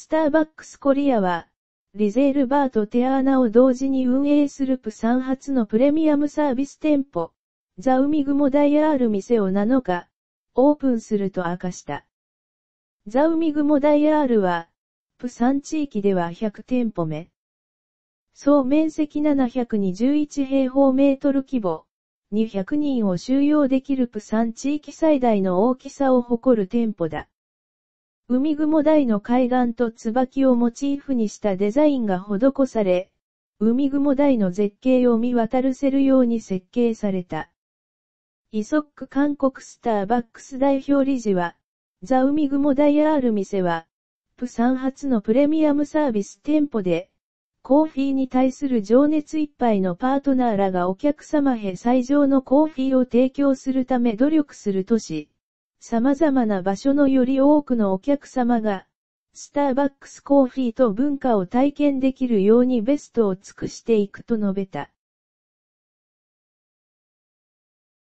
スターバックスコリアは、リゼールバーとテアーナを同時に運営するプサン発のプレミアムサービス店舗、ザウミグモダイアール店を7日、オープンすると明かした。ザウミグモダイアールは、プサン地域では100店舗目。総面積721平方メートル規模、200人を収容できるプサン地域最大の大きさを誇る店舗だ。海雲台の海岸と椿をモチーフにしたデザインが施され、海雲台の絶景を見渡るせるように設計された。イソック韓国スターバックス代表理事は、ザ・海雲台 R 店は、プサン発のプレミアムサービス店舗で、コーヒーに対する情熱いっぱいのパートナーらがお客様へ最上のコーヒーを提供するため努力する都市。様々な場所のより多くのお客様が、スターバックスコーヒーと文化を体験できるようにベストを尽くしていくと述べた。